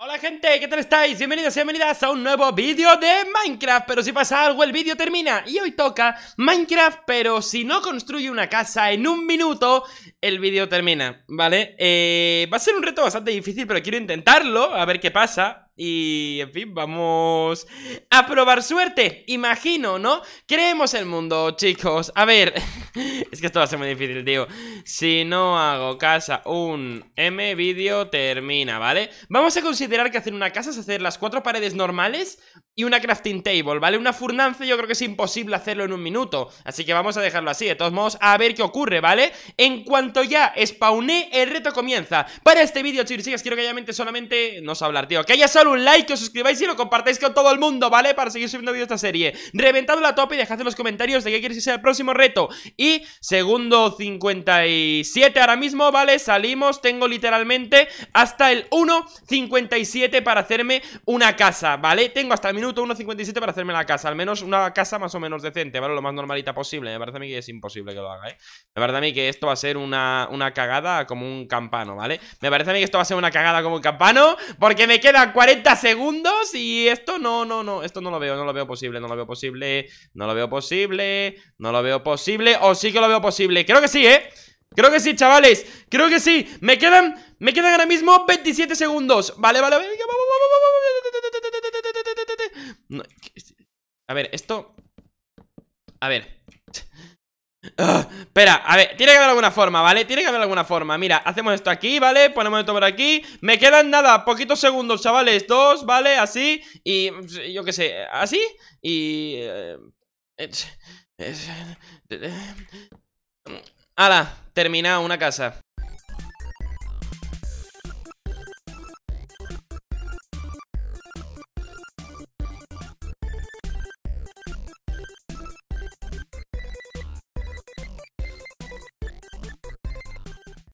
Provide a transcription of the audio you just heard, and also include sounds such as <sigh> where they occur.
Hola gente, ¿qué tal estáis? Bienvenidos y bienvenidas a un nuevo vídeo de Minecraft Pero si pasa algo, el vídeo termina Y hoy toca Minecraft, pero si no construye una casa en un minuto el vídeo termina, ¿vale? Eh, va a ser un reto bastante difícil, pero quiero intentarlo, a ver qué pasa. Y, en fin, vamos a probar suerte, imagino, ¿no? Creemos el mundo, chicos. A ver, <laughs> es que esto va a ser muy difícil, tío. Si no hago casa, un M vídeo termina, ¿vale? Vamos a considerar que hacer una casa es hacer las cuatro paredes normales y una crafting table, ¿vale? Una furnance yo creo que es imposible hacerlo en un minuto, así que vamos a dejarlo así, de todos modos, a ver qué ocurre, ¿vale? En cuanto ya spawné, el reto comienza. Para este vídeo, chicos chicas, quiero que haya mente solamente, no sé hablar, tío, que haya solo un like, que os suscribáis y lo compartáis con todo el mundo, ¿vale? Para seguir subiendo vídeos de esta serie. Reventadlo la tope y dejad en los comentarios de qué queréis que sea el próximo reto. Y segundo 57 ahora mismo, ¿vale? Salimos, tengo literalmente hasta el 1.57 para hacerme una casa, ¿vale? Tengo hasta el minuto 1.57 para hacerme la casa. Al menos una casa más o menos decente, ¿vale? Lo más normalita posible. Me parece a mí que es imposible que lo haga, ¿eh? Me parece a mí que esto va a ser una, una cagada como un campano, ¿vale? Me parece a mí que esto va a ser una cagada como un campano porque me quedan 40 segundos y esto no, no, no. Esto no lo veo, no lo veo posible, no lo veo posible, no lo veo posible, no lo veo posible. O sí que lo veo posible. Creo que sí, ¿eh? Creo que sí, chavales, creo que sí Me quedan, me quedan ahora mismo 27 segundos Vale, vale, vale, a ver, esto... A ver... <laughs> Ah, espera, a ver, tiene que haber alguna forma, ¿vale? Tiene que haber alguna forma, mira, hacemos esto aquí, ¿vale? Ponemos esto por aquí, me quedan nada, poquitos segundos, chavales, dos, ¿vale? Así, y mm, yo qué sé, así, y... Eh, <laughs> ¡Hala! termina una casa